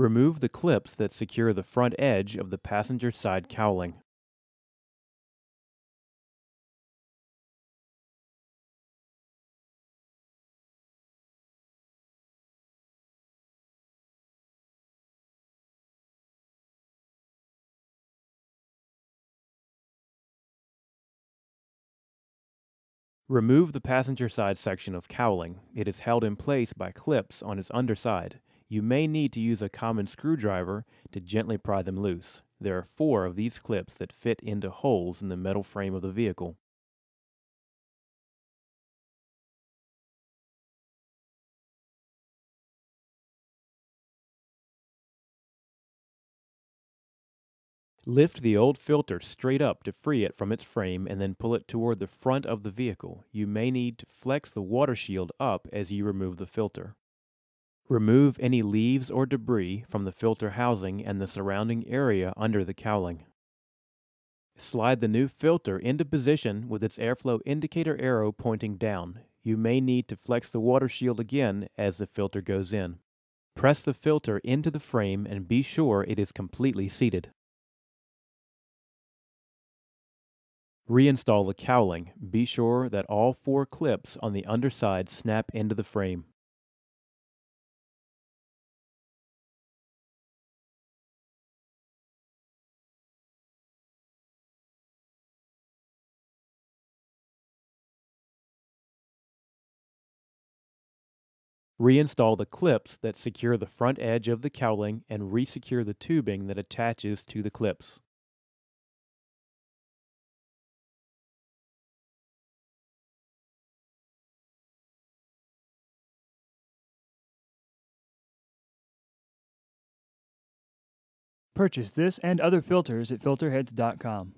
remove the clips that secure the front edge of the passenger side cowling. Remove the passenger side section of cowling. It is held in place by clips on its underside. You may need to use a common screwdriver to gently pry them loose. There are four of these clips that fit into holes in the metal frame of the vehicle. Lift the old filter straight up to free it from its frame and then pull it toward the front of the vehicle. You may need to flex the water shield up as you remove the filter. Remove any leaves or debris from the filter housing and the surrounding area under the cowling. Slide the new filter into position with its airflow indicator arrow pointing down. You may need to flex the water shield again as the filter goes in. Press the filter into the frame and be sure it is completely seated. Reinstall the cowling. Be sure that all four clips on the underside snap into the frame. Reinstall the clips that secure the front edge of the cowling and resecure the tubing that attaches to the clips. Purchase this and other filters at filterheads.com.